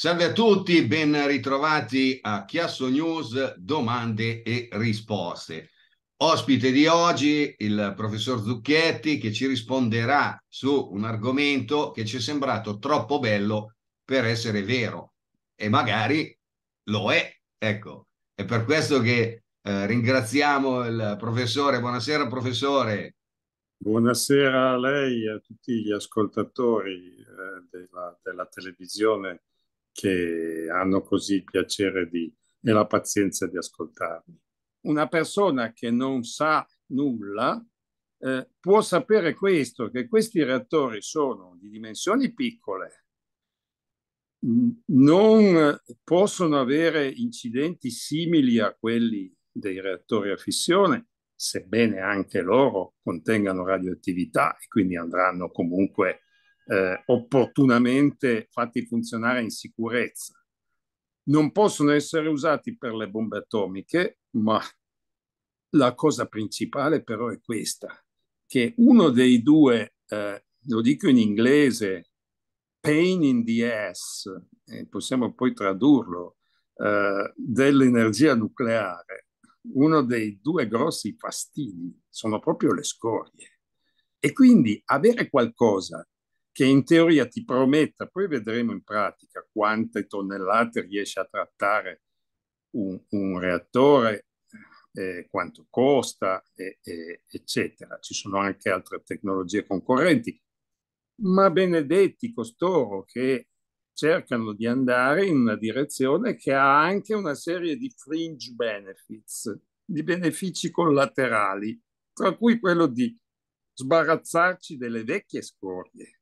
Salve a tutti, ben ritrovati a Chiasso News domande e risposte. Ospite di oggi il professor Zucchetti che ci risponderà su un argomento che ci è sembrato troppo bello per essere vero e magari lo è. Ecco, è per questo che eh, ringraziamo il professore. Buonasera professore. Buonasera a lei e a tutti gli ascoltatori eh, della, della televisione che hanno così il piacere di, e la pazienza di ascoltarmi. Una persona che non sa nulla eh, può sapere questo, che questi reattori sono di dimensioni piccole, non possono avere incidenti simili a quelli dei reattori a fissione, sebbene anche loro contengano radioattività e quindi andranno comunque a eh, opportunamente fatti funzionare in sicurezza. Non possono essere usati per le bombe atomiche, ma la cosa principale però è questa, che uno dei due, eh, lo dico in inglese, pain in the ass, eh, possiamo poi tradurlo, eh, dell'energia nucleare, uno dei due grossi fastidi sono proprio le scorie. E quindi avere qualcosa che in teoria ti prometta, poi vedremo in pratica quante tonnellate riesce a trattare un, un reattore, eh, quanto costa, eh, eh, eccetera. Ci sono anche altre tecnologie concorrenti, ma benedetti costoro che cercano di andare in una direzione che ha anche una serie di fringe benefits, di benefici collaterali, tra cui quello di sbarazzarci delle vecchie scorie